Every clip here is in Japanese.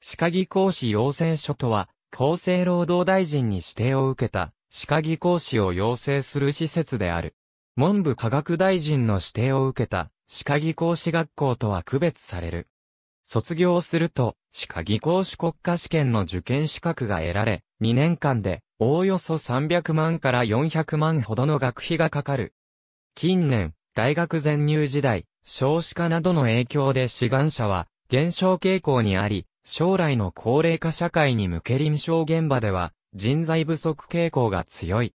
歯科技工士養成所とは、厚生労働大臣に指定を受けた、歯科技工士を養成する施設である。文部科学大臣の指定を受けた、歯科技工士学校とは区別される。卒業すると、歯科技工士国家試験の受験資格が得られ、2年間で、おおよそ300万から400万ほどの学費がかかる。近年、大学全入時代、少子化などの影響で志願者は減少傾向にあり、将来の高齢化社会に向け臨床現場では人材不足傾向が強い。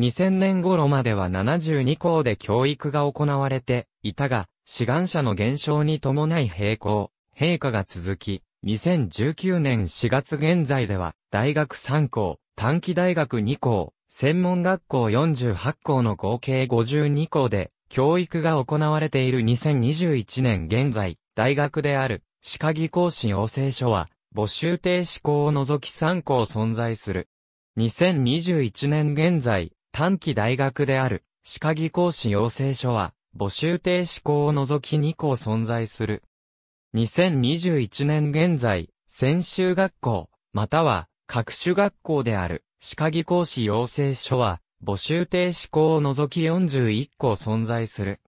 2000年頃までは72校で教育が行われていたが、志願者の減少に伴い並行、陛下が続き、2019年4月現在では、大学3校、短期大学2校、専門学校48校の合計52校で、教育が行われている2021年現在、大学である、歯科技工士養成所は、募集停止校を除き3校存在する。2021年現在、短期大学である、歯科技工士養成所は、募集停止校を除き2校存在する。2021年現在、専修学校、または、各種学校である、歯科技工士養成所は、募集停止校を除き41校存在する。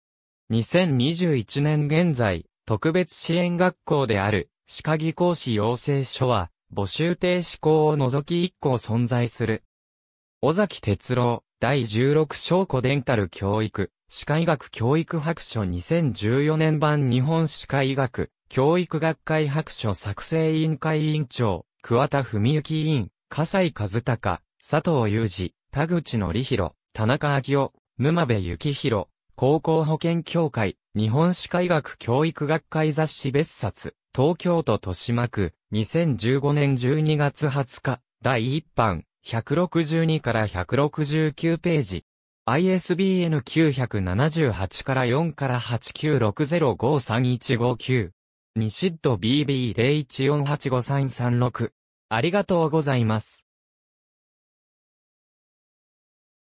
2021年現在、特別支援学校である、歯科技工士養成所は、募集停止校を除き1校存在する。尾崎哲郎、第16章子デンタル教育、歯科医学教育白書2014年版日本歯科医学、教育学会白書作成委員会委員長、桑田文幸委員、笠井和隆、佐藤裕二、田口則弘、田中昭夫、沼部幸弘、高校保健協会、日本歯科医学教育学会雑誌別冊、東京都豊島区、2015年12月20日、第1版、162から169ページ。ISBN 978から4から8960531592シッド BB01485336。ありがとうございます。